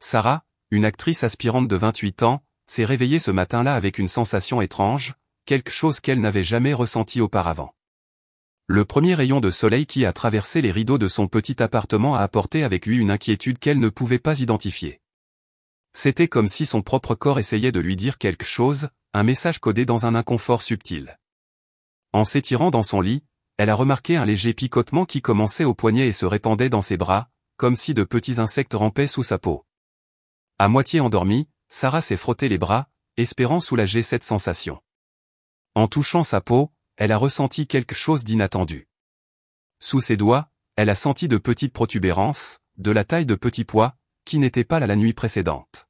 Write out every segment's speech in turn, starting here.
Sarah, une actrice aspirante de 28 ans, s'est réveillée ce matin-là avec une sensation étrange, quelque chose qu'elle n'avait jamais ressenti auparavant. Le premier rayon de soleil qui a traversé les rideaux de son petit appartement a apporté avec lui une inquiétude qu'elle ne pouvait pas identifier. C'était comme si son propre corps essayait de lui dire quelque chose, un message codé dans un inconfort subtil. En s'étirant dans son lit, elle a remarqué un léger picotement qui commençait au poignet et se répandait dans ses bras, comme si de petits insectes rampaient sous sa peau. À moitié endormie, Sarah s'est frottée les bras, espérant soulager cette sensation. En touchant sa peau, elle a ressenti quelque chose d'inattendu. Sous ses doigts, elle a senti de petites protubérances, de la taille de petits pois, qui n'étaient pas là la nuit précédente.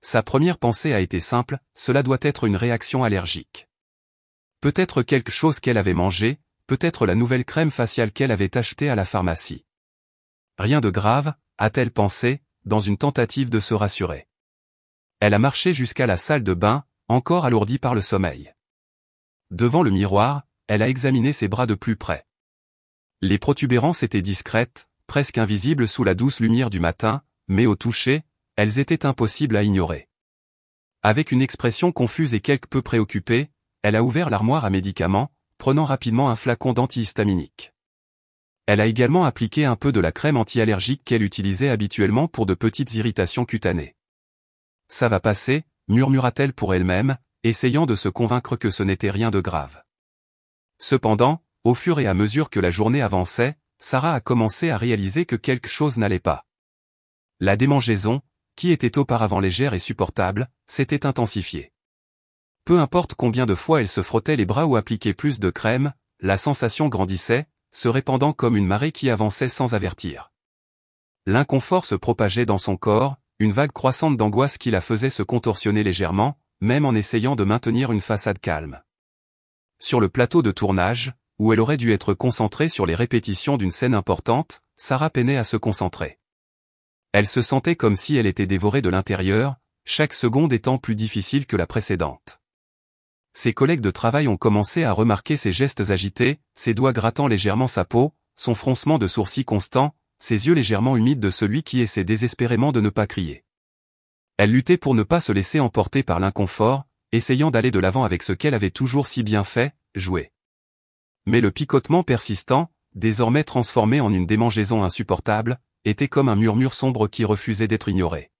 Sa première pensée a été simple, cela doit être une réaction allergique. Peut-être quelque chose qu'elle avait mangé, peut-être la nouvelle crème faciale qu'elle avait achetée à la pharmacie. Rien de grave, a-t-elle pensé, dans une tentative de se rassurer. Elle a marché jusqu'à la salle de bain, encore alourdie par le sommeil. Devant le miroir, elle a examiné ses bras de plus près. Les protubérances étaient discrètes, presque invisibles sous la douce lumière du matin, mais au toucher, elles étaient impossibles à ignorer. Avec une expression confuse et quelque peu préoccupée, elle a ouvert l'armoire à médicaments, prenant rapidement un flacon d'antihistaminique. Elle a également appliqué un peu de la crème anti-allergique qu'elle utilisait habituellement pour de petites irritations cutanées. Ça va passer, murmura-t-elle pour elle-même, essayant de se convaincre que ce n'était rien de grave. Cependant, au fur et à mesure que la journée avançait, Sarah a commencé à réaliser que quelque chose n'allait pas. La démangeaison, qui était auparavant légère et supportable, s'était intensifiée. Peu importe combien de fois elle se frottait les bras ou appliquait plus de crème, la sensation grandissait, se répandant comme une marée qui avançait sans avertir. L'inconfort se propageait dans son corps, une vague croissante d'angoisse qui la faisait se contorsionner légèrement, même en essayant de maintenir une façade calme. Sur le plateau de tournage, où elle aurait dû être concentrée sur les répétitions d'une scène importante, Sarah peinait à se concentrer. Elle se sentait comme si elle était dévorée de l'intérieur, chaque seconde étant plus difficile que la précédente ses collègues de travail ont commencé à remarquer ses gestes agités, ses doigts grattant légèrement sa peau, son froncement de sourcils constant, ses yeux légèrement humides de celui qui essaie désespérément de ne pas crier. Elle luttait pour ne pas se laisser emporter par l'inconfort, essayant d'aller de l'avant avec ce qu'elle avait toujours si bien fait, jouer. Mais le picotement persistant, désormais transformé en une démangeaison insupportable, était comme un murmure sombre qui refusait d'être ignoré.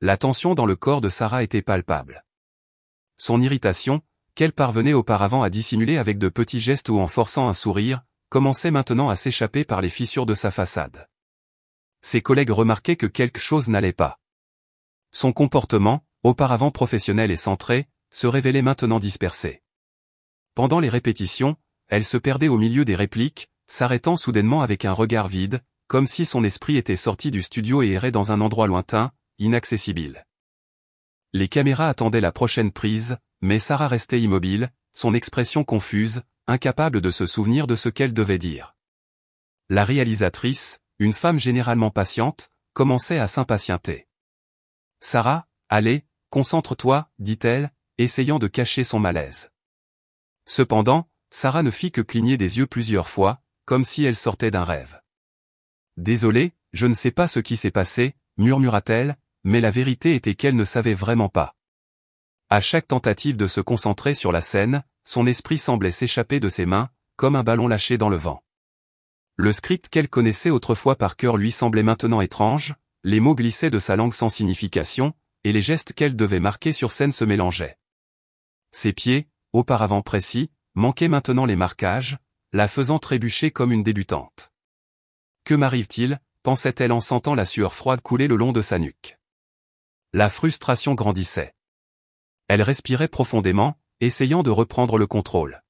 La tension dans le corps de Sarah était palpable. Son irritation, qu'elle parvenait auparavant à dissimuler avec de petits gestes ou en forçant un sourire, commençait maintenant à s'échapper par les fissures de sa façade. Ses collègues remarquaient que quelque chose n'allait pas. Son comportement, auparavant professionnel et centré, se révélait maintenant dispersé. Pendant les répétitions, elle se perdait au milieu des répliques, s'arrêtant soudainement avec un regard vide, comme si son esprit était sorti du studio et errait dans un endroit lointain, inaccessible. Les caméras attendaient la prochaine prise, mais Sarah restait immobile, son expression confuse, incapable de se souvenir de ce qu'elle devait dire. La réalisatrice, une femme généralement patiente, commençait à s'impatienter. Sarah, allez, concentre-toi, dit-elle, essayant de cacher son malaise. Cependant, Sarah ne fit que cligner des yeux plusieurs fois, comme si elle sortait d'un rêve. Désolée, je ne sais pas ce qui s'est passé, murmura-t-elle, mais la vérité était qu'elle ne savait vraiment pas. À chaque tentative de se concentrer sur la scène, son esprit semblait s'échapper de ses mains, comme un ballon lâché dans le vent. Le script qu'elle connaissait autrefois par cœur lui semblait maintenant étrange, les mots glissaient de sa langue sans signification, et les gestes qu'elle devait marquer sur scène se mélangeaient. Ses pieds, auparavant précis, manquaient maintenant les marquages, la faisant trébucher comme une débutante. Que m'arrive-t-il pensait-elle en sentant la sueur froide couler le long de sa nuque. La frustration grandissait. Elle respirait profondément, essayant de reprendre le contrôle.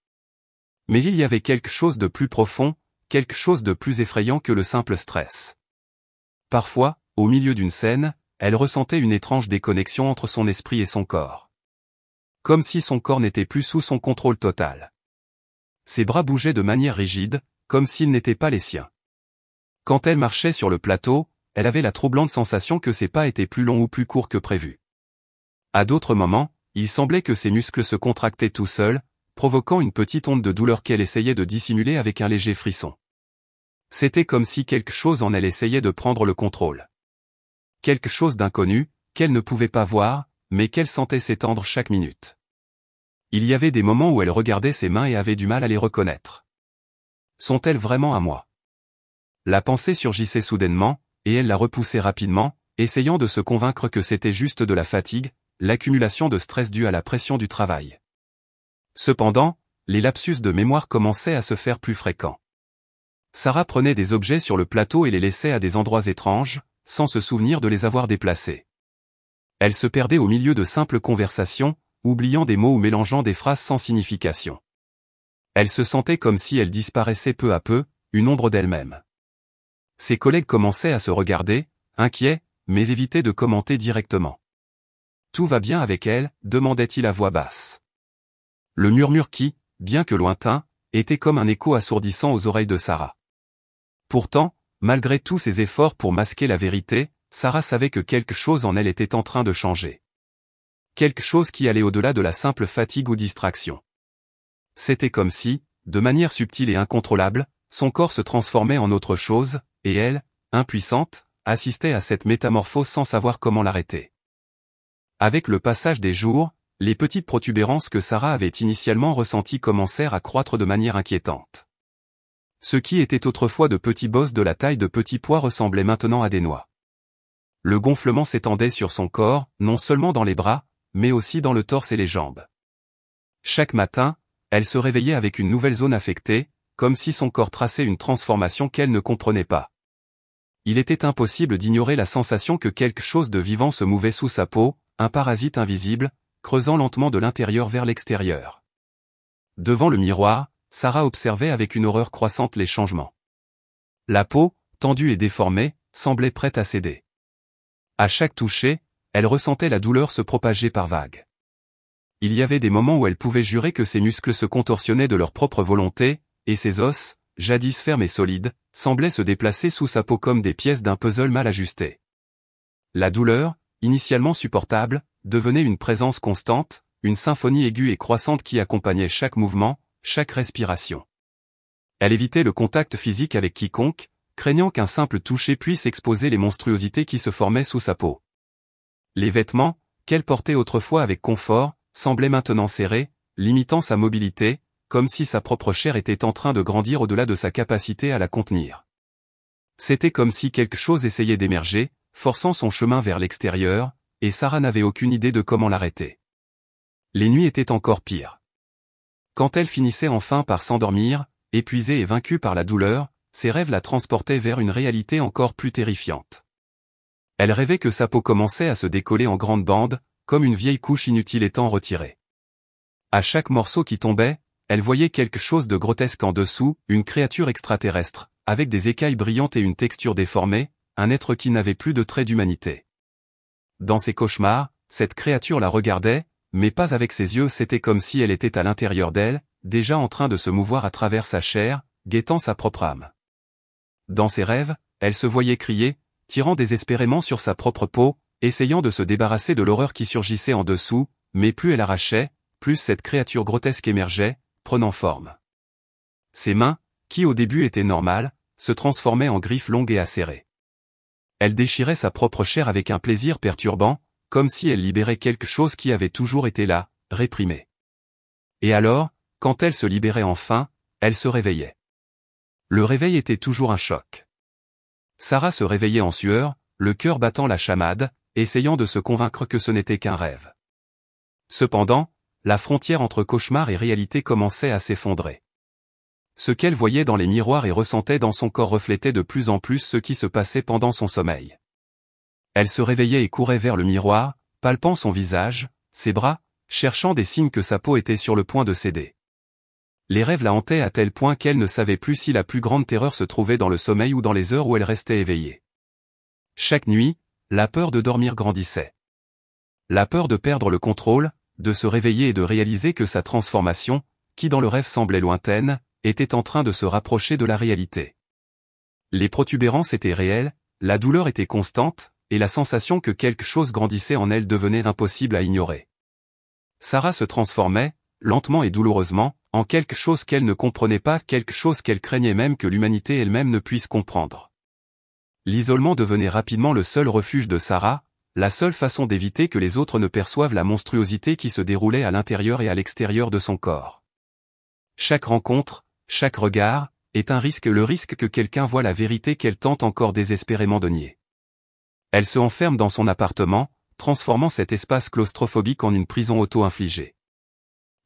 Mais il y avait quelque chose de plus profond, quelque chose de plus effrayant que le simple stress. Parfois, au milieu d'une scène, elle ressentait une étrange déconnexion entre son esprit et son corps. Comme si son corps n'était plus sous son contrôle total. Ses bras bougeaient de manière rigide, comme s'ils n'étaient pas les siens. Quand elle marchait sur le plateau, elle avait la troublante sensation que ses pas étaient plus longs ou plus courts que prévu. À d'autres moments, il semblait que ses muscles se contractaient tout seuls, provoquant une petite onde de douleur qu'elle essayait de dissimuler avec un léger frisson. C'était comme si quelque chose en elle essayait de prendre le contrôle. Quelque chose d'inconnu, qu'elle ne pouvait pas voir, mais qu'elle sentait s'étendre chaque minute. Il y avait des moments où elle regardait ses mains et avait du mal à les reconnaître. Sont-elles vraiment à moi La pensée surgissait soudainement, et elle la repoussait rapidement, essayant de se convaincre que c'était juste de la fatigue, l'accumulation de stress due à la pression du travail. Cependant, les lapsus de mémoire commençaient à se faire plus fréquents. Sarah prenait des objets sur le plateau et les laissait à des endroits étranges, sans se souvenir de les avoir déplacés. Elle se perdait au milieu de simples conversations, oubliant des mots ou mélangeant des phrases sans signification. Elle se sentait comme si elle disparaissait peu à peu, une ombre d'elle-même. Ses collègues commençaient à se regarder, inquiets, mais évitaient de commenter directement. Tout va bien avec elle demandait-il à voix basse. Le murmure qui, bien que lointain, était comme un écho assourdissant aux oreilles de Sarah. Pourtant, malgré tous ses efforts pour masquer la vérité, Sarah savait que quelque chose en elle était en train de changer. Quelque chose qui allait au-delà de la simple fatigue ou distraction. C'était comme si, de manière subtile et incontrôlable, son corps se transformait en autre chose, et elle, impuissante, assistait à cette métamorphose sans savoir comment l'arrêter. Avec le passage des jours, les petites protubérances que Sarah avait initialement ressenties commencèrent à croître de manière inquiétante. Ce qui était autrefois de petits bosses de la taille de petits pois ressemblait maintenant à des noix. Le gonflement s'étendait sur son corps, non seulement dans les bras, mais aussi dans le torse et les jambes. Chaque matin, elle se réveillait avec une nouvelle zone affectée, comme si son corps traçait une transformation qu'elle ne comprenait pas il était impossible d'ignorer la sensation que quelque chose de vivant se mouvait sous sa peau, un parasite invisible, creusant lentement de l'intérieur vers l'extérieur. Devant le miroir, Sarah observait avec une horreur croissante les changements. La peau, tendue et déformée, semblait prête à céder. À chaque toucher, elle ressentait la douleur se propager par vagues. Il y avait des moments où elle pouvait jurer que ses muscles se contorsionnaient de leur propre volonté, et ses os, jadis ferme et solide, semblait se déplacer sous sa peau comme des pièces d'un puzzle mal ajusté. La douleur, initialement supportable, devenait une présence constante, une symphonie aiguë et croissante qui accompagnait chaque mouvement, chaque respiration. Elle évitait le contact physique avec quiconque, craignant qu'un simple toucher puisse exposer les monstruosités qui se formaient sous sa peau. Les vêtements, qu'elle portait autrefois avec confort, semblaient maintenant serrés, limitant sa mobilité, comme si sa propre chair était en train de grandir au-delà de sa capacité à la contenir. C'était comme si quelque chose essayait d'émerger, forçant son chemin vers l'extérieur, et Sarah n'avait aucune idée de comment l'arrêter. Les nuits étaient encore pires. Quand elle finissait enfin par s'endormir, épuisée et vaincue par la douleur, ses rêves la transportaient vers une réalité encore plus terrifiante. Elle rêvait que sa peau commençait à se décoller en grandes bandes, comme une vieille couche inutile étant retirée. À chaque morceau qui tombait, elle voyait quelque chose de grotesque en dessous, une créature extraterrestre, avec des écailles brillantes et une texture déformée, un être qui n'avait plus de traits d'humanité. Dans ses cauchemars, cette créature la regardait, mais pas avec ses yeux, c'était comme si elle était à l'intérieur d'elle, déjà en train de se mouvoir à travers sa chair, guettant sa propre âme. Dans ses rêves, elle se voyait crier, tirant désespérément sur sa propre peau, essayant de se débarrasser de l'horreur qui surgissait en dessous, mais plus elle arrachait, plus cette créature grotesque émergeait, prenant forme. Ses mains, qui au début étaient normales, se transformaient en griffes longues et acérées. Elle déchirait sa propre chair avec un plaisir perturbant, comme si elle libérait quelque chose qui avait toujours été là, réprimé. Et alors, quand elle se libérait enfin, elle se réveillait. Le réveil était toujours un choc. Sarah se réveillait en sueur, le cœur battant la chamade, essayant de se convaincre que ce n'était qu'un rêve. Cependant, la frontière entre cauchemar et réalité commençait à s'effondrer. Ce qu'elle voyait dans les miroirs et ressentait dans son corps reflétait de plus en plus ce qui se passait pendant son sommeil. Elle se réveillait et courait vers le miroir, palpant son visage, ses bras, cherchant des signes que sa peau était sur le point de céder. Les rêves la hantaient à tel point qu'elle ne savait plus si la plus grande terreur se trouvait dans le sommeil ou dans les heures où elle restait éveillée. Chaque nuit, la peur de dormir grandissait. La peur de perdre le contrôle, de se réveiller et de réaliser que sa transformation, qui dans le rêve semblait lointaine, était en train de se rapprocher de la réalité. Les protubérances étaient réelles, la douleur était constante, et la sensation que quelque chose grandissait en elle devenait impossible à ignorer. Sarah se transformait, lentement et douloureusement, en quelque chose qu'elle ne comprenait pas, quelque chose qu'elle craignait même que l'humanité elle-même ne puisse comprendre. L'isolement devenait rapidement le seul refuge de Sarah, la seule façon d'éviter que les autres ne perçoivent la monstruosité qui se déroulait à l'intérieur et à l'extérieur de son corps. Chaque rencontre, chaque regard, est un risque le risque que quelqu'un voit la vérité qu'elle tente encore désespérément de nier. Elle se enferme dans son appartement, transformant cet espace claustrophobique en une prison auto-infligée.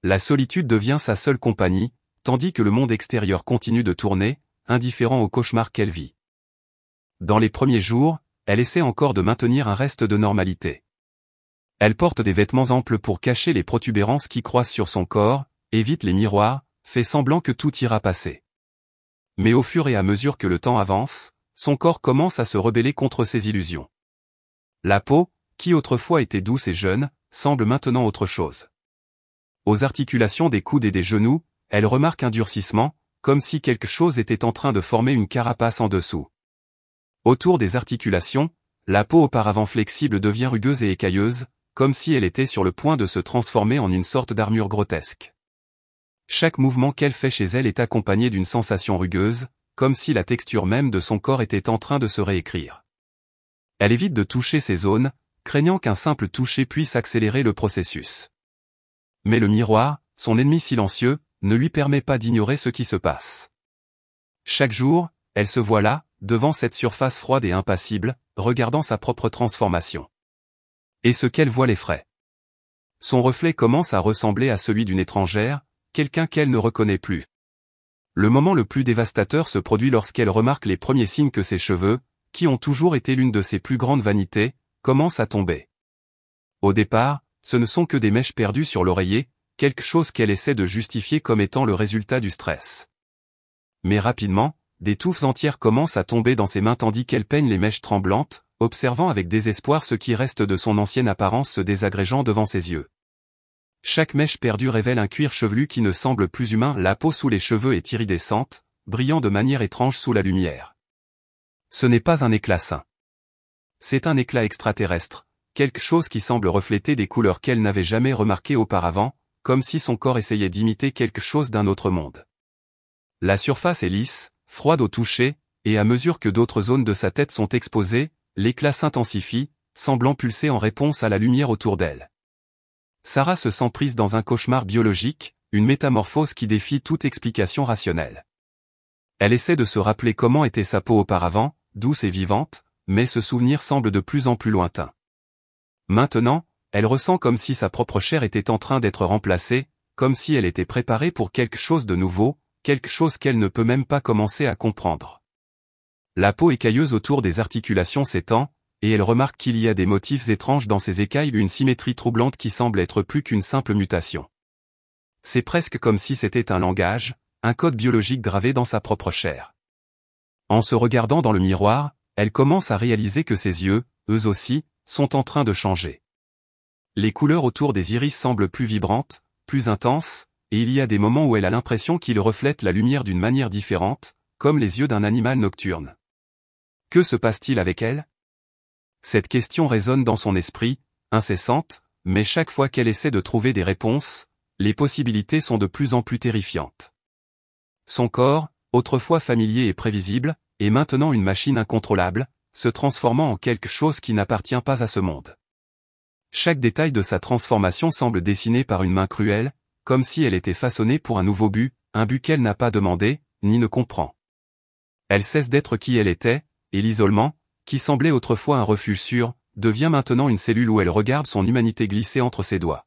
La solitude devient sa seule compagnie, tandis que le monde extérieur continue de tourner, indifférent au cauchemar qu'elle vit. Dans les premiers jours, elle essaie encore de maintenir un reste de normalité. Elle porte des vêtements amples pour cacher les protubérances qui croissent sur son corps, évite les miroirs, fait semblant que tout ira passer. Mais au fur et à mesure que le temps avance, son corps commence à se rebeller contre ses illusions. La peau, qui autrefois était douce et jeune, semble maintenant autre chose. Aux articulations des coudes et des genoux, elle remarque un durcissement, comme si quelque chose était en train de former une carapace en dessous. Autour des articulations, la peau auparavant flexible devient rugueuse et écailleuse, comme si elle était sur le point de se transformer en une sorte d'armure grotesque. Chaque mouvement qu'elle fait chez elle est accompagné d'une sensation rugueuse, comme si la texture même de son corps était en train de se réécrire. Elle évite de toucher ces zones, craignant qu'un simple toucher puisse accélérer le processus. Mais le miroir, son ennemi silencieux, ne lui permet pas d'ignorer ce qui se passe. Chaque jour, elle se voit là, devant cette surface froide et impassible, regardant sa propre transformation. Et ce qu'elle voit les frais. Son reflet commence à ressembler à celui d'une étrangère, quelqu'un qu'elle ne reconnaît plus. Le moment le plus dévastateur se produit lorsqu'elle remarque les premiers signes que ses cheveux, qui ont toujours été l'une de ses plus grandes vanités, commencent à tomber. Au départ, ce ne sont que des mèches perdues sur l'oreiller, quelque chose qu'elle essaie de justifier comme étant le résultat du stress. Mais rapidement, des touffes entières commencent à tomber dans ses mains tandis qu'elle peigne les mèches tremblantes, observant avec désespoir ce qui reste de son ancienne apparence se désagrégeant devant ses yeux. Chaque mèche perdue révèle un cuir chevelu qui ne semble plus humain, la peau sous les cheveux est iridescente, brillant de manière étrange sous la lumière. Ce n'est pas un éclat sain. C'est un éclat extraterrestre, quelque chose qui semble refléter des couleurs qu'elle n'avait jamais remarquées auparavant, comme si son corps essayait d'imiter quelque chose d'un autre monde. La surface est lisse, froide au toucher, et à mesure que d'autres zones de sa tête sont exposées, l'éclat s'intensifie, semblant pulser en réponse à la lumière autour d'elle. Sarah se sent prise dans un cauchemar biologique, une métamorphose qui défie toute explication rationnelle. Elle essaie de se rappeler comment était sa peau auparavant, douce et vivante, mais ce souvenir semble de plus en plus lointain. Maintenant, elle ressent comme si sa propre chair était en train d'être remplacée, comme si elle était préparée pour quelque chose de nouveau, quelque chose qu'elle ne peut même pas commencer à comprendre. La peau écailleuse autour des articulations s'étend, et elle remarque qu'il y a des motifs étranges dans ces écailles une symétrie troublante qui semble être plus qu'une simple mutation. C'est presque comme si c'était un langage, un code biologique gravé dans sa propre chair. En se regardant dans le miroir, elle commence à réaliser que ses yeux, eux aussi, sont en train de changer. Les couleurs autour des iris semblent plus vibrantes, plus intenses, et il y a des moments où elle a l'impression qu'il reflète la lumière d'une manière différente, comme les yeux d'un animal nocturne. Que se passe-t-il avec elle Cette question résonne dans son esprit, incessante, mais chaque fois qu'elle essaie de trouver des réponses, les possibilités sont de plus en plus terrifiantes. Son corps, autrefois familier et prévisible, est maintenant une machine incontrôlable, se transformant en quelque chose qui n'appartient pas à ce monde. Chaque détail de sa transformation semble dessiné par une main cruelle, comme si elle était façonnée pour un nouveau but, un but qu'elle n'a pas demandé, ni ne comprend. Elle cesse d'être qui elle était, et l'isolement, qui semblait autrefois un refuge sûr, devient maintenant une cellule où elle regarde son humanité glisser entre ses doigts.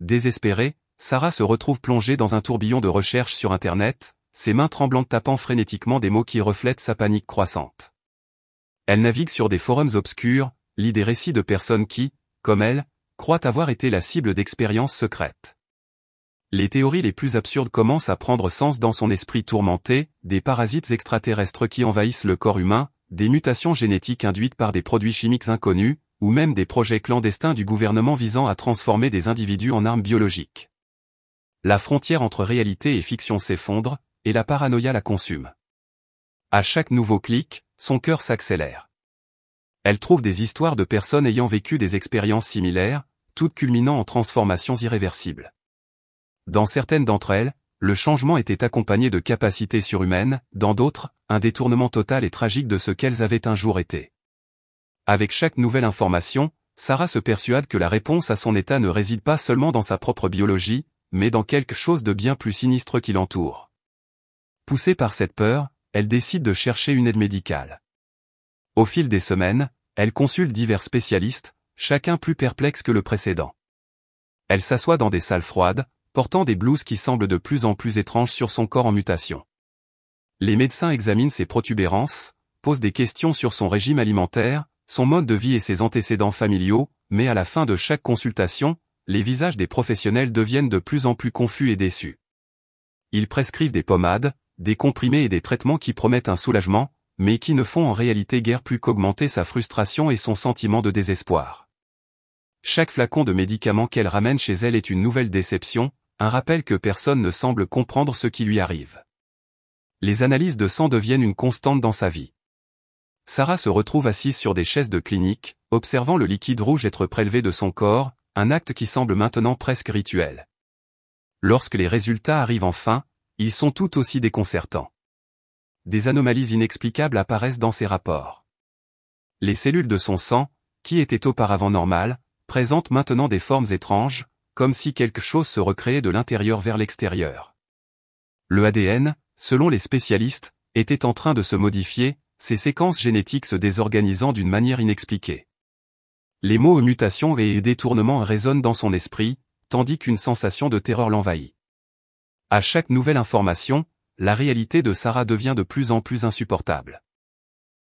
Désespérée, Sarah se retrouve plongée dans un tourbillon de recherche sur Internet, ses mains tremblantes tapant frénétiquement des mots qui reflètent sa panique croissante. Elle navigue sur des forums obscurs, lit des récits de personnes qui, comme elle, croient avoir été la cible d'expériences secrètes les théories les plus absurdes commencent à prendre sens dans son esprit tourmenté, des parasites extraterrestres qui envahissent le corps humain, des mutations génétiques induites par des produits chimiques inconnus, ou même des projets clandestins du gouvernement visant à transformer des individus en armes biologiques. La frontière entre réalité et fiction s'effondre, et la paranoïa la consume. À chaque nouveau clic, son cœur s'accélère. Elle trouve des histoires de personnes ayant vécu des expériences similaires, toutes culminant en transformations irréversibles. Dans certaines d'entre elles, le changement était accompagné de capacités surhumaines, dans d'autres, un détournement total et tragique de ce qu'elles avaient un jour été. Avec chaque nouvelle information, Sarah se persuade que la réponse à son état ne réside pas seulement dans sa propre biologie, mais dans quelque chose de bien plus sinistre qui l'entoure. Poussée par cette peur, elle décide de chercher une aide médicale. Au fil des semaines, elle consulte divers spécialistes, chacun plus perplexe que le précédent. Elle s'assoit dans des salles froides, portant des blouses qui semblent de plus en plus étranges sur son corps en mutation. Les médecins examinent ses protubérances, posent des questions sur son régime alimentaire, son mode de vie et ses antécédents familiaux, mais à la fin de chaque consultation, les visages des professionnels deviennent de plus en plus confus et déçus. Ils prescrivent des pommades, des comprimés et des traitements qui promettent un soulagement, mais qui ne font en réalité guère plus qu'augmenter sa frustration et son sentiment de désespoir. Chaque flacon de médicaments qu'elle ramène chez elle est une nouvelle déception, un rappel que personne ne semble comprendre ce qui lui arrive. Les analyses de sang deviennent une constante dans sa vie. Sarah se retrouve assise sur des chaises de clinique, observant le liquide rouge être prélevé de son corps, un acte qui semble maintenant presque rituel. Lorsque les résultats arrivent enfin, ils sont tout aussi déconcertants. Des anomalies inexplicables apparaissent dans ses rapports. Les cellules de son sang, qui étaient auparavant normales, présentent maintenant des formes étranges, comme si quelque chose se recréait de l'intérieur vers l'extérieur. Le ADN, selon les spécialistes, était en train de se modifier, ses séquences génétiques se désorganisant d'une manière inexpliquée. Les mots mutations et détournements résonnent dans son esprit, tandis qu'une sensation de terreur l'envahit. À chaque nouvelle information, la réalité de Sarah devient de plus en plus insupportable.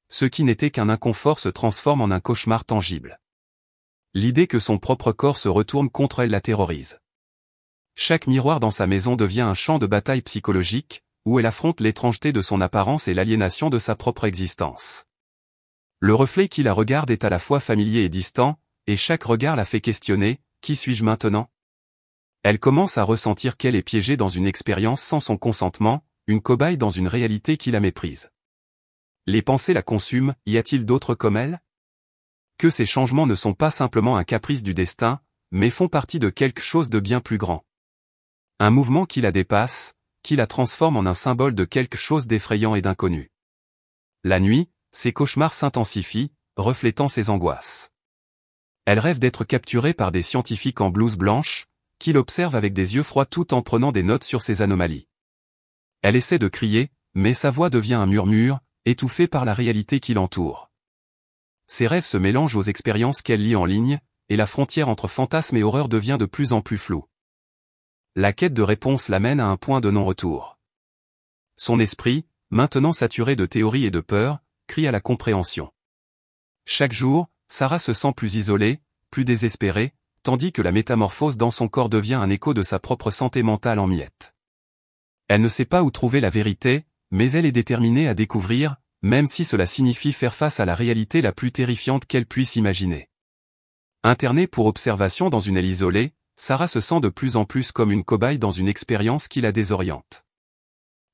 Ce qui n'était qu'un inconfort se transforme en un cauchemar tangible. L'idée que son propre corps se retourne contre elle la terrorise. Chaque miroir dans sa maison devient un champ de bataille psychologique, où elle affronte l'étrangeté de son apparence et l'aliénation de sa propre existence. Le reflet qui la regarde est à la fois familier et distant, et chaque regard la fait questionner, qui suis-je maintenant Elle commence à ressentir qu'elle est piégée dans une expérience sans son consentement, une cobaye dans une réalité qui la méprise. Les pensées la consument, y a-t-il d'autres comme elle que ces changements ne sont pas simplement un caprice du destin, mais font partie de quelque chose de bien plus grand. Un mouvement qui la dépasse, qui la transforme en un symbole de quelque chose d'effrayant et d'inconnu. La nuit, ses cauchemars s'intensifient, reflétant ses angoisses. Elle rêve d'être capturée par des scientifiques en blouse blanche, qui l'observent avec des yeux froids tout en prenant des notes sur ses anomalies. Elle essaie de crier, mais sa voix devient un murmure, étouffée par la réalité qui l'entoure. Ses rêves se mélangent aux expériences qu'elle lit en ligne, et la frontière entre fantasme et horreur devient de plus en plus floue. La quête de réponse l'amène à un point de non-retour. Son esprit, maintenant saturé de théories et de peurs, crie à la compréhension. Chaque jour, Sarah se sent plus isolée, plus désespérée, tandis que la métamorphose dans son corps devient un écho de sa propre santé mentale en miettes. Elle ne sait pas où trouver la vérité, mais elle est déterminée à découvrir, même si cela signifie faire face à la réalité la plus terrifiante qu'elle puisse imaginer. Internée pour observation dans une aile isolée, Sarah se sent de plus en plus comme une cobaye dans une expérience qui la désoriente.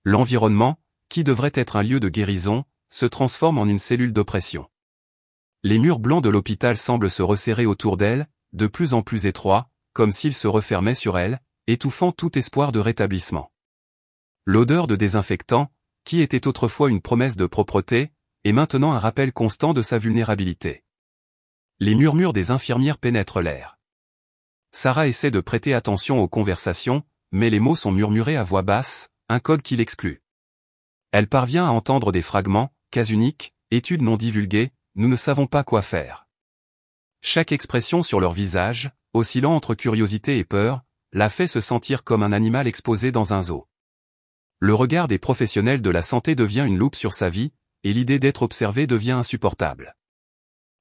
L'environnement, qui devrait être un lieu de guérison, se transforme en une cellule d'oppression. Les murs blancs de l'hôpital semblent se resserrer autour d'elle, de plus en plus étroits, comme s'ils se refermaient sur elle, étouffant tout espoir de rétablissement. L'odeur de désinfectant, qui était autrefois une promesse de propreté, est maintenant un rappel constant de sa vulnérabilité. Les murmures des infirmières pénètrent l'air. Sarah essaie de prêter attention aux conversations, mais les mots sont murmurés à voix basse, un code qui l'exclut. Elle parvient à entendre des fragments, cas uniques, études non divulguées, nous ne savons pas quoi faire. Chaque expression sur leur visage, oscillant entre curiosité et peur, la fait se sentir comme un animal exposé dans un zoo. Le regard des professionnels de la santé devient une loupe sur sa vie, et l'idée d'être observée devient insupportable.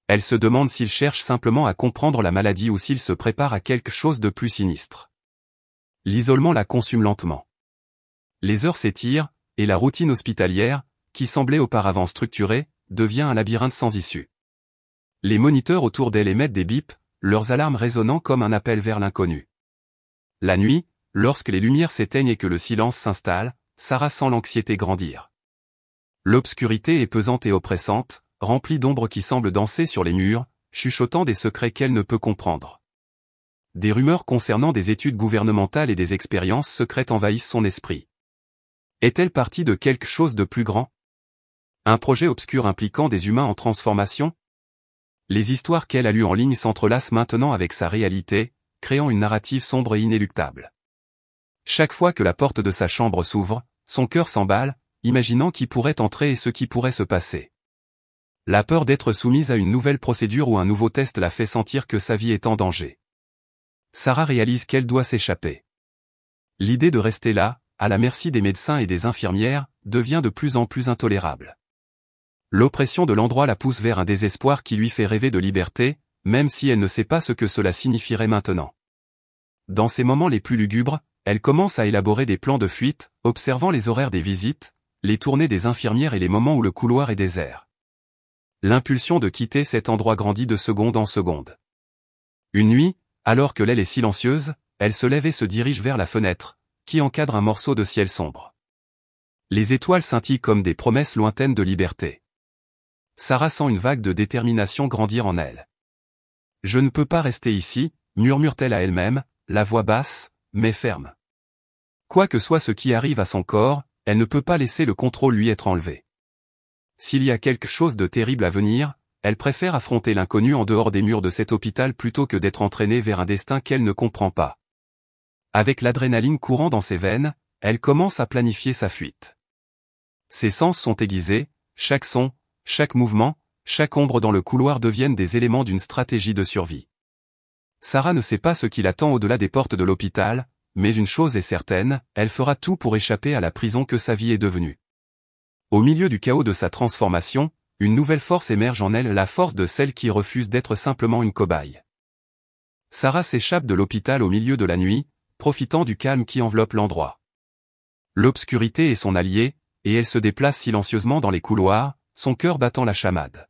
Elle se demande s'il cherche simplement à comprendre la maladie ou s'il se prépare à quelque chose de plus sinistre. L'isolement la consume lentement. Les heures s'étirent, et la routine hospitalière, qui semblait auparavant structurée, devient un labyrinthe sans issue. Les moniteurs autour d'elle émettent des bips, leurs alarmes résonnant comme un appel vers l'inconnu. La nuit, lorsque les lumières s'éteignent et que le silence s'installe, Sarah sent l'anxiété grandir. L'obscurité est pesante et oppressante, remplie d'ombres qui semblent danser sur les murs, chuchotant des secrets qu'elle ne peut comprendre. Des rumeurs concernant des études gouvernementales et des expériences secrètes envahissent son esprit. Est-elle partie de quelque chose de plus grand Un projet obscur impliquant des humains en transformation Les histoires qu'elle a lues en ligne s'entrelacent maintenant avec sa réalité, créant une narrative sombre et inéluctable. Chaque fois que la porte de sa chambre s'ouvre, son cœur s'emballe, imaginant qui pourrait entrer et ce qui pourrait se passer. La peur d'être soumise à une nouvelle procédure ou un nouveau test la fait sentir que sa vie est en danger. Sarah réalise qu'elle doit s'échapper. L'idée de rester là, à la merci des médecins et des infirmières, devient de plus en plus intolérable. L'oppression de l'endroit la pousse vers un désespoir qui lui fait rêver de liberté, même si elle ne sait pas ce que cela signifierait maintenant. Dans ces moments les plus lugubres, elle commence à élaborer des plans de fuite, observant les horaires des visites, les tournées des infirmières et les moments où le couloir est désert. L'impulsion de quitter cet endroit grandit de seconde en seconde. Une nuit, alors que l'aile est silencieuse, elle se lève et se dirige vers la fenêtre, qui encadre un morceau de ciel sombre. Les étoiles scintillent comme des promesses lointaines de liberté. Sarah sent une vague de détermination grandir en elle. Je ne peux pas rester ici, murmure-t-elle à elle-même, la voix basse, mais ferme. Quoi que soit ce qui arrive à son corps, elle ne peut pas laisser le contrôle lui être enlevé. S'il y a quelque chose de terrible à venir, elle préfère affronter l'inconnu en dehors des murs de cet hôpital plutôt que d'être entraînée vers un destin qu'elle ne comprend pas. Avec l'adrénaline courant dans ses veines, elle commence à planifier sa fuite. Ses sens sont aiguisés, chaque son, chaque mouvement, chaque ombre dans le couloir deviennent des éléments d'une stratégie de survie. Sarah ne sait pas ce qui l'attend au-delà des portes de l'hôpital, mais une chose est certaine, elle fera tout pour échapper à la prison que sa vie est devenue. Au milieu du chaos de sa transformation, une nouvelle force émerge en elle, la force de celle qui refuse d'être simplement une cobaye. Sarah s'échappe de l'hôpital au milieu de la nuit, profitant du calme qui enveloppe l'endroit. L'obscurité est son allié, et elle se déplace silencieusement dans les couloirs, son cœur battant la chamade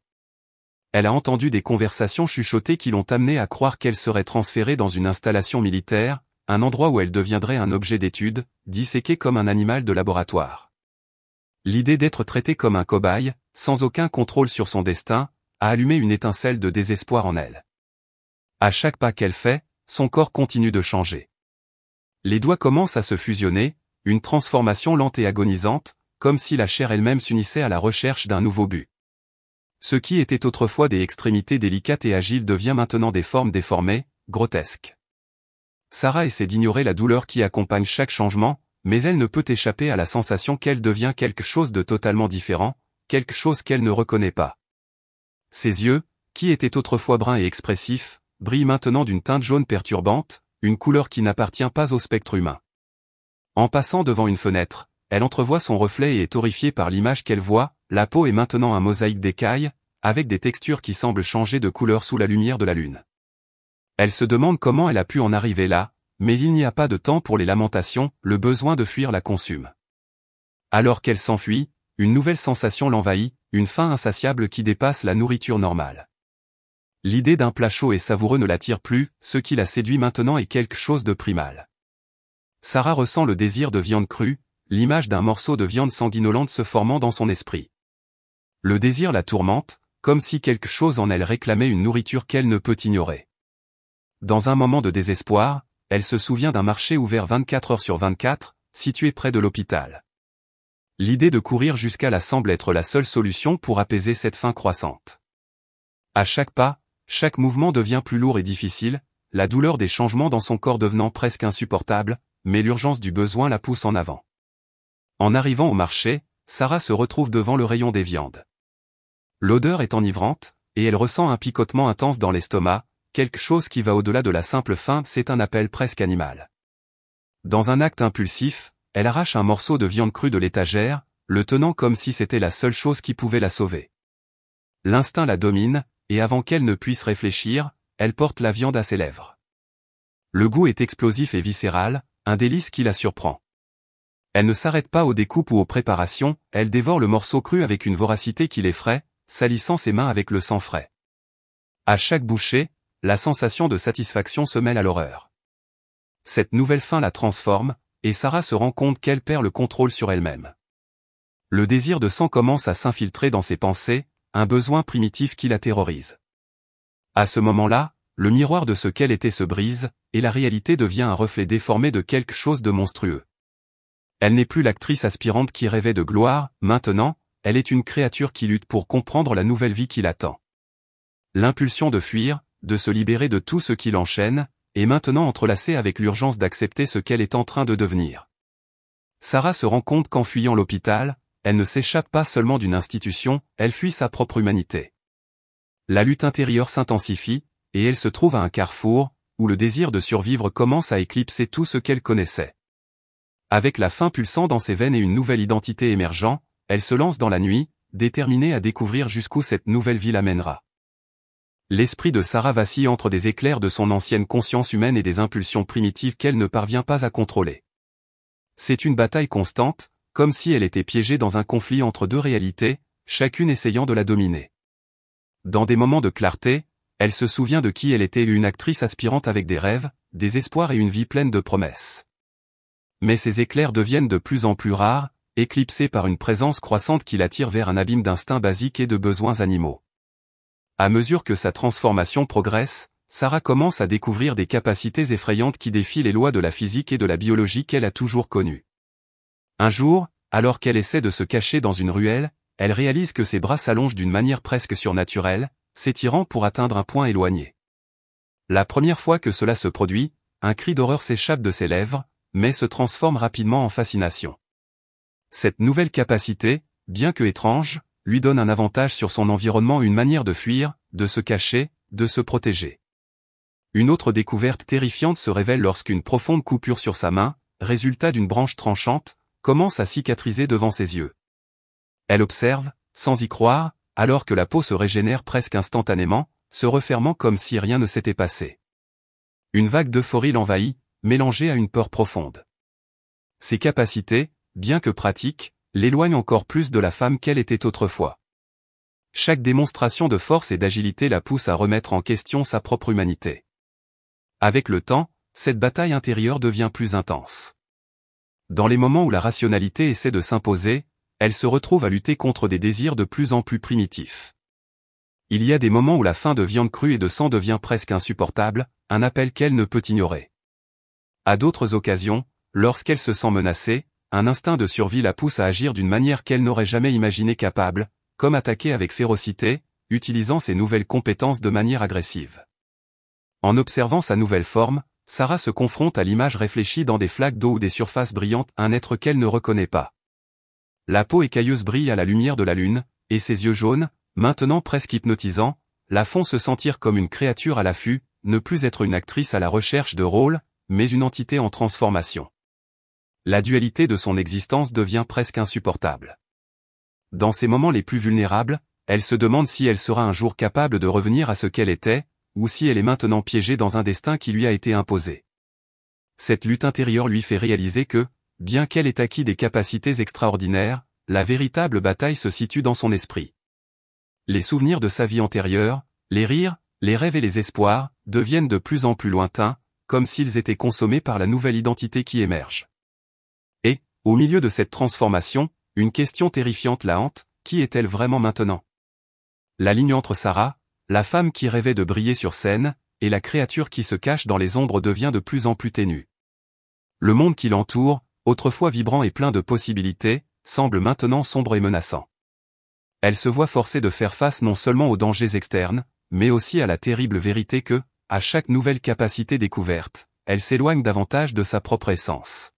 elle a entendu des conversations chuchotées qui l'ont amenée à croire qu'elle serait transférée dans une installation militaire, un endroit où elle deviendrait un objet d'étude, disséqué comme un animal de laboratoire. L'idée d'être traitée comme un cobaye, sans aucun contrôle sur son destin, a allumé une étincelle de désespoir en elle. À chaque pas qu'elle fait, son corps continue de changer. Les doigts commencent à se fusionner, une transformation lente et agonisante, comme si la chair elle-même s'unissait à la recherche d'un nouveau but. Ce qui était autrefois des extrémités délicates et agiles devient maintenant des formes déformées, grotesques. Sarah essaie d'ignorer la douleur qui accompagne chaque changement, mais elle ne peut échapper à la sensation qu'elle devient quelque chose de totalement différent, quelque chose qu'elle ne reconnaît pas. Ses yeux, qui étaient autrefois bruns et expressifs, brillent maintenant d'une teinte jaune perturbante, une couleur qui n'appartient pas au spectre humain. En passant devant une fenêtre, elle entrevoit son reflet et est horrifiée par l'image qu'elle voit, la peau est maintenant un mosaïque d'écailles, avec des textures qui semblent changer de couleur sous la lumière de la lune. Elle se demande comment elle a pu en arriver là, mais il n'y a pas de temps pour les lamentations, le besoin de fuir la consume. Alors qu'elle s'enfuit, une nouvelle sensation l'envahit, une faim insatiable qui dépasse la nourriture normale. L'idée d'un plat chaud et savoureux ne l'attire plus, ce qui la séduit maintenant est quelque chose de primal. Sarah ressent le désir de viande crue, l'image d'un morceau de viande sanguinolente se formant dans son esprit. Le désir la tourmente, comme si quelque chose en elle réclamait une nourriture qu'elle ne peut ignorer. Dans un moment de désespoir, elle se souvient d'un marché ouvert 24 heures sur 24, situé près de l'hôpital. L'idée de courir jusqu'à la semble être la seule solution pour apaiser cette faim croissante. À chaque pas, chaque mouvement devient plus lourd et difficile, la douleur des changements dans son corps devenant presque insupportable, mais l'urgence du besoin la pousse en avant. En arrivant au marché, Sarah se retrouve devant le rayon des viandes. L'odeur est enivrante, et elle ressent un picotement intense dans l'estomac, quelque chose qui va au-delà de la simple faim, c'est un appel presque animal. Dans un acte impulsif, elle arrache un morceau de viande crue de l'étagère, le tenant comme si c'était la seule chose qui pouvait la sauver. L'instinct la domine, et avant qu'elle ne puisse réfléchir, elle porte la viande à ses lèvres. Le goût est explosif et viscéral, un délice qui la surprend. Elle ne s'arrête pas aux découpes ou aux préparations, elle dévore le morceau cru avec une voracité qui l'effraie, salissant ses mains avec le sang frais. À chaque bouchée, la sensation de satisfaction se mêle à l'horreur. Cette nouvelle fin la transforme, et Sarah se rend compte qu'elle perd le contrôle sur elle-même. Le désir de sang commence à s'infiltrer dans ses pensées, un besoin primitif qui la terrorise. À ce moment-là, le miroir de ce qu'elle était se brise, et la réalité devient un reflet déformé de quelque chose de monstrueux. Elle n'est plus l'actrice aspirante qui rêvait de gloire, maintenant, elle est une créature qui lutte pour comprendre la nouvelle vie qui l'attend. L'impulsion de fuir, de se libérer de tout ce qui l'enchaîne, est maintenant entrelacée avec l'urgence d'accepter ce qu'elle est en train de devenir. Sarah se rend compte qu'en fuyant l'hôpital, elle ne s'échappe pas seulement d'une institution, elle fuit sa propre humanité. La lutte intérieure s'intensifie, et elle se trouve à un carrefour, où le désir de survivre commence à éclipser tout ce qu'elle connaissait. Avec la faim pulsant dans ses veines et une nouvelle identité émergeant, elle se lance dans la nuit, déterminée à découvrir jusqu'où cette nouvelle vie l'amènera. L'esprit de Sarah vacille entre des éclairs de son ancienne conscience humaine et des impulsions primitives qu'elle ne parvient pas à contrôler. C'est une bataille constante, comme si elle était piégée dans un conflit entre deux réalités, chacune essayant de la dominer. Dans des moments de clarté, elle se souvient de qui elle était une actrice aspirante avec des rêves, des espoirs et une vie pleine de promesses. Mais ces éclairs deviennent de plus en plus rares, éclipsé par une présence croissante qui l'attire vers un abîme d'instincts basiques et de besoins animaux. À mesure que sa transformation progresse, Sarah commence à découvrir des capacités effrayantes qui défient les lois de la physique et de la biologie qu'elle a toujours connues. Un jour, alors qu'elle essaie de se cacher dans une ruelle, elle réalise que ses bras s'allongent d'une manière presque surnaturelle, s'étirant pour atteindre un point éloigné. La première fois que cela se produit, un cri d'horreur s'échappe de ses lèvres, mais se transforme rapidement en fascination. Cette nouvelle capacité, bien que étrange, lui donne un avantage sur son environnement, une manière de fuir, de se cacher, de se protéger. Une autre découverte terrifiante se révèle lorsqu'une profonde coupure sur sa main, résultat d'une branche tranchante, commence à cicatriser devant ses yeux. Elle observe, sans y croire, alors que la peau se régénère presque instantanément, se refermant comme si rien ne s'était passé. Une vague d'euphorie l'envahit, mélangée à une peur profonde. Ses capacités, bien que pratique, l'éloigne encore plus de la femme qu'elle était autrefois. Chaque démonstration de force et d'agilité la pousse à remettre en question sa propre humanité. Avec le temps, cette bataille intérieure devient plus intense. Dans les moments où la rationalité essaie de s'imposer, elle se retrouve à lutter contre des désirs de plus en plus primitifs. Il y a des moments où la faim de viande crue et de sang devient presque insupportable, un appel qu'elle ne peut ignorer. À d'autres occasions, lorsqu'elle se sent menacée, un instinct de survie la pousse à agir d'une manière qu'elle n'aurait jamais imaginé capable, comme attaquer avec férocité, utilisant ses nouvelles compétences de manière agressive. En observant sa nouvelle forme, Sarah se confronte à l'image réfléchie dans des flaques d'eau ou des surfaces brillantes, un être qu'elle ne reconnaît pas. La peau écailleuse brille à la lumière de la lune, et ses yeux jaunes, maintenant presque hypnotisants, la font se sentir comme une créature à l'affût, ne plus être une actrice à la recherche de rôle, mais une entité en transformation la dualité de son existence devient presque insupportable. Dans ses moments les plus vulnérables, elle se demande si elle sera un jour capable de revenir à ce qu'elle était, ou si elle est maintenant piégée dans un destin qui lui a été imposé. Cette lutte intérieure lui fait réaliser que, bien qu'elle ait acquis des capacités extraordinaires, la véritable bataille se situe dans son esprit. Les souvenirs de sa vie antérieure, les rires, les rêves et les espoirs, deviennent de plus en plus lointains, comme s'ils étaient consommés par la nouvelle identité qui émerge. Au milieu de cette transformation, une question terrifiante la hante, qui est-elle vraiment maintenant La ligne entre Sarah, la femme qui rêvait de briller sur scène, et la créature qui se cache dans les ombres devient de plus en plus ténue. Le monde qui l'entoure, autrefois vibrant et plein de possibilités, semble maintenant sombre et menaçant. Elle se voit forcée de faire face non seulement aux dangers externes, mais aussi à la terrible vérité que, à chaque nouvelle capacité découverte, elle s'éloigne davantage de sa propre essence.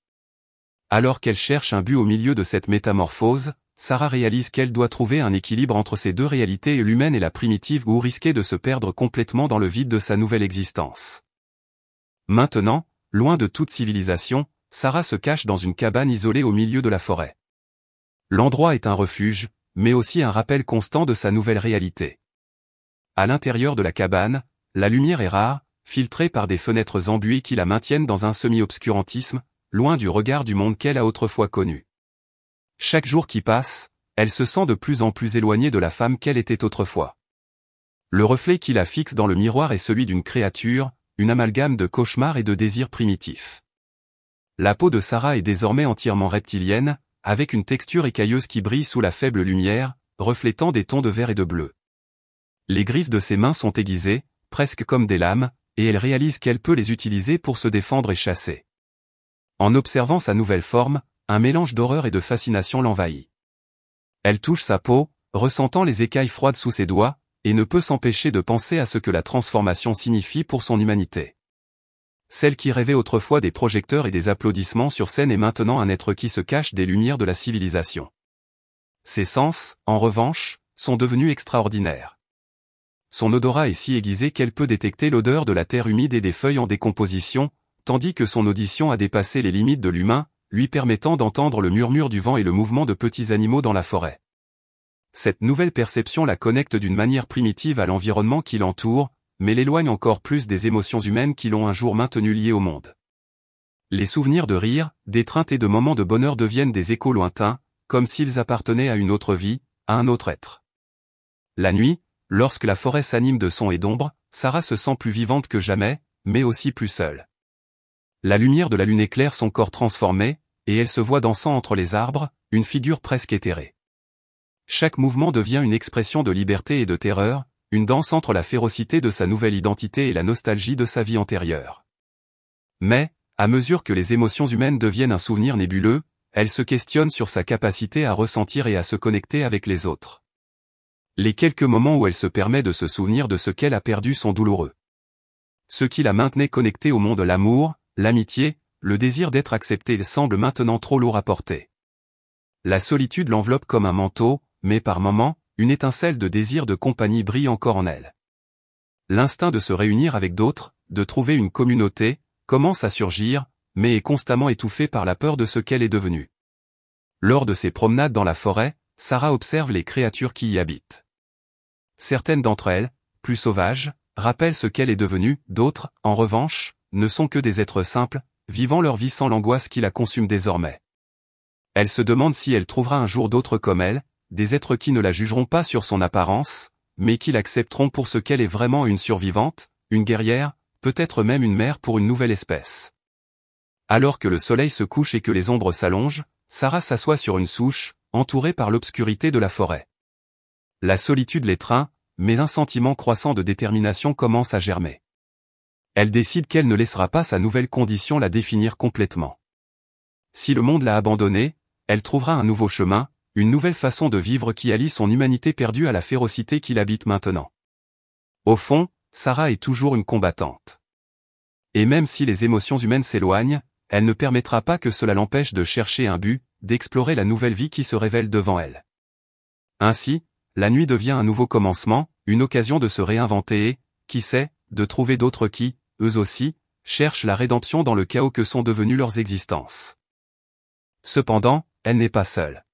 Alors qu'elle cherche un but au milieu de cette métamorphose, Sarah réalise qu'elle doit trouver un équilibre entre ces deux réalités, l'humaine et la primitive, ou risquer de se perdre complètement dans le vide de sa nouvelle existence. Maintenant, loin de toute civilisation, Sarah se cache dans une cabane isolée au milieu de la forêt. L'endroit est un refuge, mais aussi un rappel constant de sa nouvelle réalité. À l'intérieur de la cabane, la lumière est rare, filtrée par des fenêtres embuées qui la maintiennent dans un semi-obscurantisme, loin du regard du monde qu'elle a autrefois connu. Chaque jour qui passe, elle se sent de plus en plus éloignée de la femme qu'elle était autrefois. Le reflet qui la fixe dans le miroir est celui d'une créature, une amalgame de cauchemars et de désirs primitifs. La peau de Sarah est désormais entièrement reptilienne, avec une texture écailleuse qui brille sous la faible lumière, reflétant des tons de vert et de bleu. Les griffes de ses mains sont aiguisées, presque comme des lames, et elle réalise qu'elle peut les utiliser pour se défendre et chasser. En observant sa nouvelle forme, un mélange d'horreur et de fascination l'envahit. Elle touche sa peau, ressentant les écailles froides sous ses doigts, et ne peut s'empêcher de penser à ce que la transformation signifie pour son humanité. Celle qui rêvait autrefois des projecteurs et des applaudissements sur scène est maintenant un être qui se cache des lumières de la civilisation. Ses sens, en revanche, sont devenus extraordinaires. Son odorat est si aiguisé qu'elle peut détecter l'odeur de la terre humide et des feuilles en décomposition, tandis que son audition a dépassé les limites de l'humain, lui permettant d'entendre le murmure du vent et le mouvement de petits animaux dans la forêt. Cette nouvelle perception la connecte d'une manière primitive à l'environnement qui l'entoure, mais l'éloigne encore plus des émotions humaines qui l'ont un jour maintenu liée au monde. Les souvenirs de rire, d'étreintes et de moments de bonheur deviennent des échos lointains, comme s'ils appartenaient à une autre vie, à un autre être. La nuit, lorsque la forêt s'anime de sons et d'ombres, Sarah se sent plus vivante que jamais, mais aussi plus seule. La lumière de la lune éclaire son corps transformé, et elle se voit dansant entre les arbres, une figure presque éthérée. Chaque mouvement devient une expression de liberté et de terreur, une danse entre la férocité de sa nouvelle identité et la nostalgie de sa vie antérieure. Mais, à mesure que les émotions humaines deviennent un souvenir nébuleux, elle se questionne sur sa capacité à ressentir et à se connecter avec les autres. Les quelques moments où elle se permet de se souvenir de ce qu'elle a perdu sont douloureux. Ce qui la maintenait connectée au monde de l'amour, l'amitié, le désir d'être accepté semble maintenant trop lourd à porter. La solitude l'enveloppe comme un manteau, mais par moments, une étincelle de désir de compagnie brille encore en elle. L'instinct de se réunir avec d'autres, de trouver une communauté, commence à surgir, mais est constamment étouffé par la peur de ce qu'elle est devenue. Lors de ses promenades dans la forêt, Sarah observe les créatures qui y habitent. Certaines d'entre elles, plus sauvages, rappellent ce qu'elle est devenue, d'autres, en revanche, ne sont que des êtres simples, vivant leur vie sans l'angoisse qui la consume désormais. Elle se demande si elle trouvera un jour d'autres comme elle, des êtres qui ne la jugeront pas sur son apparence, mais qui l'accepteront pour ce qu'elle est vraiment une survivante, une guerrière, peut-être même une mère pour une nouvelle espèce. Alors que le soleil se couche et que les ombres s'allongent, Sarah s'assoit sur une souche, entourée par l'obscurité de la forêt. La solitude l'étreint, mais un sentiment croissant de détermination commence à germer elle décide qu'elle ne laissera pas sa nouvelle condition la définir complètement. Si le monde l'a abandonnée, elle trouvera un nouveau chemin, une nouvelle façon de vivre qui allie son humanité perdue à la férocité qui l'habite maintenant. Au fond, Sarah est toujours une combattante. Et même si les émotions humaines s'éloignent, elle ne permettra pas que cela l'empêche de chercher un but, d'explorer la nouvelle vie qui se révèle devant elle. Ainsi, la nuit devient un nouveau commencement, une occasion de se réinventer et, qui sait, de trouver d'autres qui, eux aussi, cherchent la rédemption dans le chaos que sont devenues leurs existences. Cependant, elle n'est pas seule.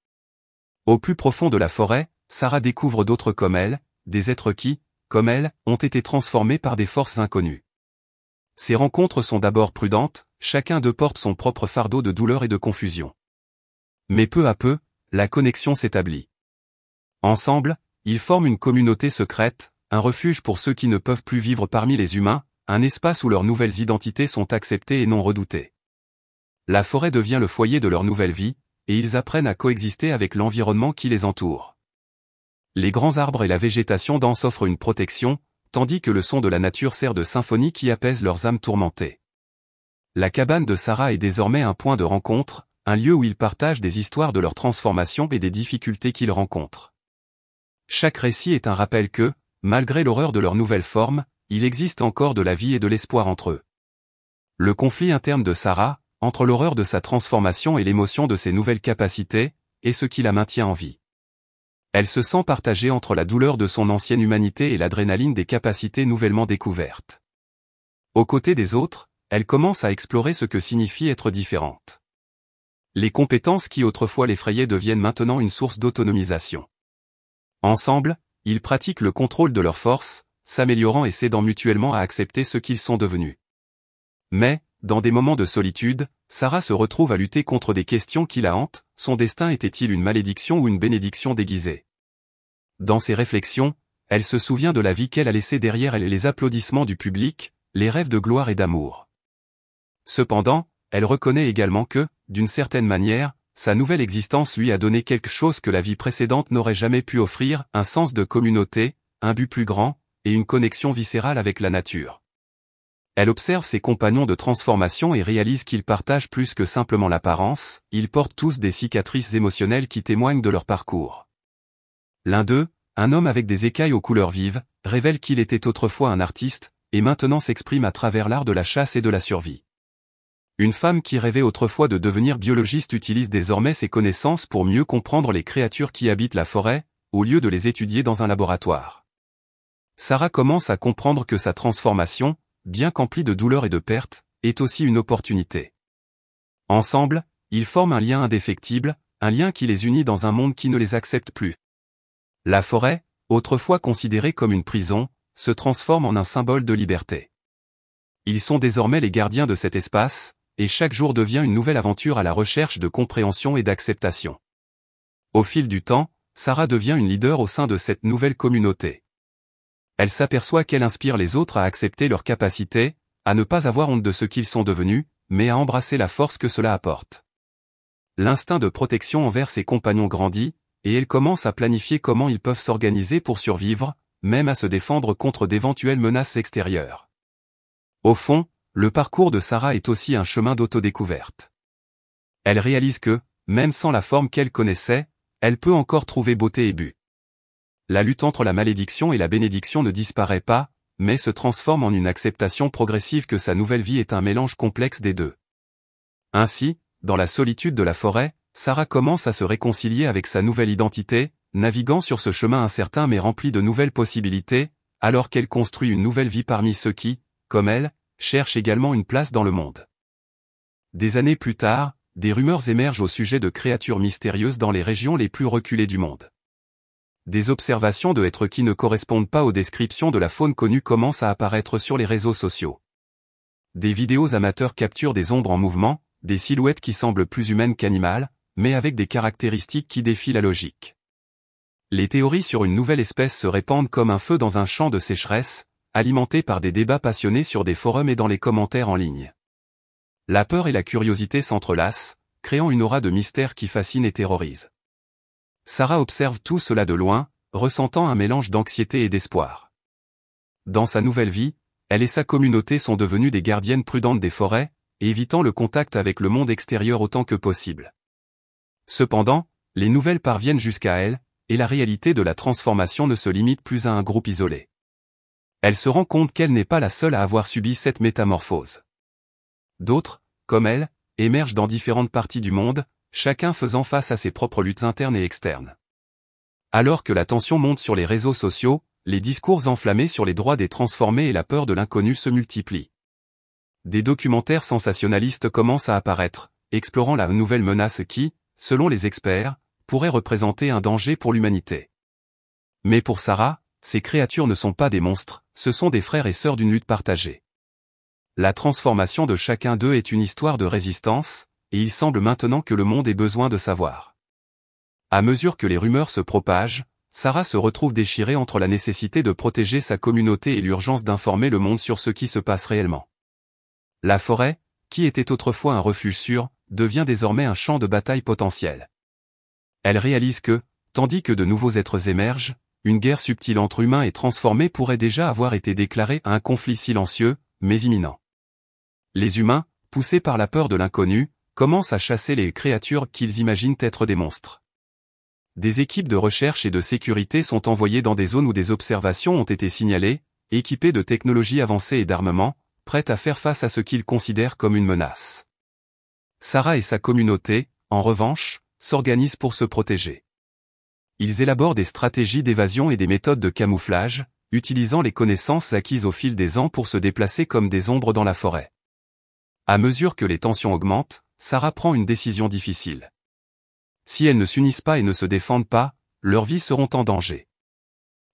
Au plus profond de la forêt, Sarah découvre d'autres comme elle, des êtres qui, comme elle, ont été transformés par des forces inconnues. Ces rencontres sont d'abord prudentes, chacun d'eux porte son propre fardeau de douleur et de confusion. Mais peu à peu, la connexion s'établit. Ensemble, ils forment une communauté secrète, un refuge pour ceux qui ne peuvent plus vivre parmi les humains, un espace où leurs nouvelles identités sont acceptées et non redoutées. La forêt devient le foyer de leur nouvelle vie, et ils apprennent à coexister avec l'environnement qui les entoure. Les grands arbres et la végétation dense offrent une protection, tandis que le son de la nature sert de symphonie qui apaise leurs âmes tourmentées. La cabane de Sarah est désormais un point de rencontre, un lieu où ils partagent des histoires de leur transformation et des difficultés qu'ils rencontrent. Chaque récit est un rappel que, malgré l'horreur de leur nouvelle forme, il existe encore de la vie et de l'espoir entre eux. Le conflit interne de Sarah, entre l'horreur de sa transformation et l'émotion de ses nouvelles capacités, est ce qui la maintient en vie. Elle se sent partagée entre la douleur de son ancienne humanité et l'adrénaline des capacités nouvellement découvertes. Aux côtés des autres, elle commence à explorer ce que signifie être différente. Les compétences qui autrefois l'effrayaient deviennent maintenant une source d'autonomisation. Ensemble, ils pratiquent le contrôle de leurs forces, s'améliorant et cédant mutuellement à accepter ce qu'ils sont devenus. Mais, dans des moments de solitude, Sarah se retrouve à lutter contre des questions qui la hantent, son destin était-il une malédiction ou une bénédiction déguisée Dans ses réflexions, elle se souvient de la vie qu'elle a laissée derrière elle et les applaudissements du public, les rêves de gloire et d'amour. Cependant, elle reconnaît également que, d'une certaine manière, sa nouvelle existence lui a donné quelque chose que la vie précédente n'aurait jamais pu offrir, un sens de communauté, un but plus grand, et une connexion viscérale avec la nature. Elle observe ses compagnons de transformation et réalise qu'ils partagent plus que simplement l'apparence, ils portent tous des cicatrices émotionnelles qui témoignent de leur parcours. L'un d'eux, un homme avec des écailles aux couleurs vives, révèle qu'il était autrefois un artiste, et maintenant s'exprime à travers l'art de la chasse et de la survie. Une femme qui rêvait autrefois de devenir biologiste utilise désormais ses connaissances pour mieux comprendre les créatures qui habitent la forêt, au lieu de les étudier dans un laboratoire. Sarah commence à comprendre que sa transformation, bien qu'emplie de douleur et de pertes, est aussi une opportunité. Ensemble, ils forment un lien indéfectible, un lien qui les unit dans un monde qui ne les accepte plus. La forêt, autrefois considérée comme une prison, se transforme en un symbole de liberté. Ils sont désormais les gardiens de cet espace, et chaque jour devient une nouvelle aventure à la recherche de compréhension et d'acceptation. Au fil du temps, Sarah devient une leader au sein de cette nouvelle communauté elle s'aperçoit qu'elle inspire les autres à accepter leurs capacités, à ne pas avoir honte de ce qu'ils sont devenus, mais à embrasser la force que cela apporte. L'instinct de protection envers ses compagnons grandit, et elle commence à planifier comment ils peuvent s'organiser pour survivre, même à se défendre contre d'éventuelles menaces extérieures. Au fond, le parcours de Sarah est aussi un chemin d'autodécouverte. Elle réalise que, même sans la forme qu'elle connaissait, elle peut encore trouver beauté et but la lutte entre la malédiction et la bénédiction ne disparaît pas, mais se transforme en une acceptation progressive que sa nouvelle vie est un mélange complexe des deux. Ainsi, dans la solitude de la forêt, Sarah commence à se réconcilier avec sa nouvelle identité, naviguant sur ce chemin incertain mais rempli de nouvelles possibilités, alors qu'elle construit une nouvelle vie parmi ceux qui, comme elle, cherchent également une place dans le monde. Des années plus tard, des rumeurs émergent au sujet de créatures mystérieuses dans les régions les plus reculées du monde des observations de êtres qui ne correspondent pas aux descriptions de la faune connue commencent à apparaître sur les réseaux sociaux. Des vidéos amateurs capturent des ombres en mouvement, des silhouettes qui semblent plus humaines qu'animales, mais avec des caractéristiques qui défient la logique. Les théories sur une nouvelle espèce se répandent comme un feu dans un champ de sécheresse, alimentées par des débats passionnés sur des forums et dans les commentaires en ligne. La peur et la curiosité s'entrelacent, créant une aura de mystère qui fascine et terrorise. Sarah observe tout cela de loin, ressentant un mélange d'anxiété et d'espoir. Dans sa nouvelle vie, elle et sa communauté sont devenues des gardiennes prudentes des forêts, évitant le contact avec le monde extérieur autant que possible. Cependant, les nouvelles parviennent jusqu'à elle, et la réalité de la transformation ne se limite plus à un groupe isolé. Elle se rend compte qu'elle n'est pas la seule à avoir subi cette métamorphose. D'autres, comme elle, émergent dans différentes parties du monde, chacun faisant face à ses propres luttes internes et externes. Alors que la tension monte sur les réseaux sociaux, les discours enflammés sur les droits des transformés et la peur de l'inconnu se multiplient. Des documentaires sensationnalistes commencent à apparaître, explorant la nouvelle menace qui, selon les experts, pourrait représenter un danger pour l'humanité. Mais pour Sarah, ces créatures ne sont pas des monstres, ce sont des frères et sœurs d'une lutte partagée. La transformation de chacun d'eux est une histoire de résistance, et il semble maintenant que le monde ait besoin de savoir. À mesure que les rumeurs se propagent, Sarah se retrouve déchirée entre la nécessité de protéger sa communauté et l'urgence d'informer le monde sur ce qui se passe réellement. La forêt, qui était autrefois un refuge sûr, devient désormais un champ de bataille potentiel. Elle réalise que, tandis que de nouveaux êtres émergent, une guerre subtile entre humains et transformés pourrait déjà avoir été déclarée un conflit silencieux, mais imminent. Les humains, poussés par la peur de l'inconnu, commencent à chasser les créatures qu'ils imaginent être des monstres. Des équipes de recherche et de sécurité sont envoyées dans des zones où des observations ont été signalées, équipées de technologies avancées et d'armements, prêtes à faire face à ce qu'ils considèrent comme une menace. Sarah et sa communauté, en revanche, s'organisent pour se protéger. Ils élaborent des stratégies d'évasion et des méthodes de camouflage, utilisant les connaissances acquises au fil des ans pour se déplacer comme des ombres dans la forêt. À mesure que les tensions augmentent, Sarah prend une décision difficile. Si elles ne s'unissent pas et ne se défendent pas, leurs vies seront en danger.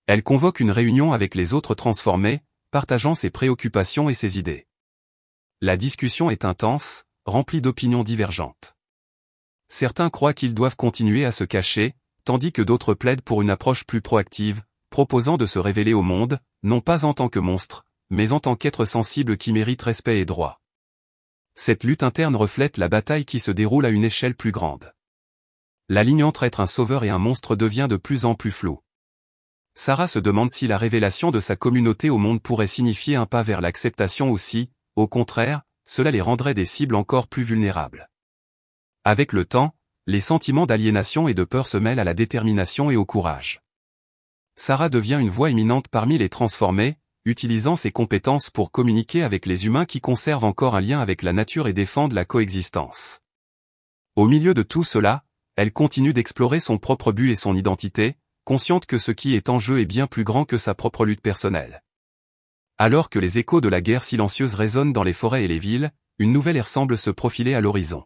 Elle convoque une réunion avec les autres transformés, partageant ses préoccupations et ses idées. La discussion est intense, remplie d'opinions divergentes. Certains croient qu'ils doivent continuer à se cacher, tandis que d'autres plaident pour une approche plus proactive, proposant de se révéler au monde, non pas en tant que monstre, mais en tant qu'être sensible qui mérite respect et droit cette lutte interne reflète la bataille qui se déroule à une échelle plus grande. La ligne entre être un sauveur et un monstre devient de plus en plus floue. Sarah se demande si la révélation de sa communauté au monde pourrait signifier un pas vers l'acceptation ou si, au contraire, cela les rendrait des cibles encore plus vulnérables. Avec le temps, les sentiments d'aliénation et de peur se mêlent à la détermination et au courage. Sarah devient une voix éminente parmi les transformés, utilisant ses compétences pour communiquer avec les humains qui conservent encore un lien avec la nature et défendent la coexistence. Au milieu de tout cela, elle continue d'explorer son propre but et son identité, consciente que ce qui est en jeu est bien plus grand que sa propre lutte personnelle. Alors que les échos de la guerre silencieuse résonnent dans les forêts et les villes, une nouvelle ère semble se profiler à l'horizon.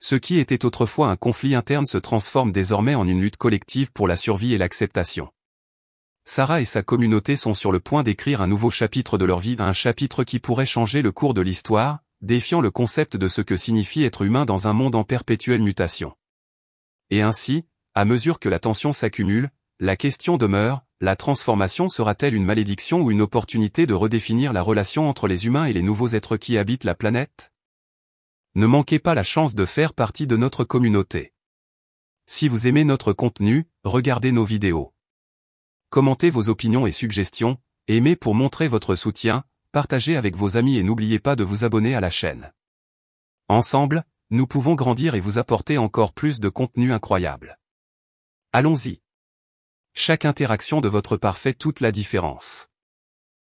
Ce qui était autrefois un conflit interne se transforme désormais en une lutte collective pour la survie et l'acceptation. Sarah et sa communauté sont sur le point d'écrire un nouveau chapitre de leur vie, un chapitre qui pourrait changer le cours de l'histoire, défiant le concept de ce que signifie être humain dans un monde en perpétuelle mutation. Et ainsi, à mesure que la tension s'accumule, la question demeure, la transformation sera-t-elle une malédiction ou une opportunité de redéfinir la relation entre les humains et les nouveaux êtres qui habitent la planète Ne manquez pas la chance de faire partie de notre communauté. Si vous aimez notre contenu, regardez nos vidéos commentez vos opinions et suggestions, aimez pour montrer votre soutien, partagez avec vos amis et n'oubliez pas de vous abonner à la chaîne. Ensemble, nous pouvons grandir et vous apporter encore plus de contenu incroyable. Allons-y. Chaque interaction de votre part fait toute la différence.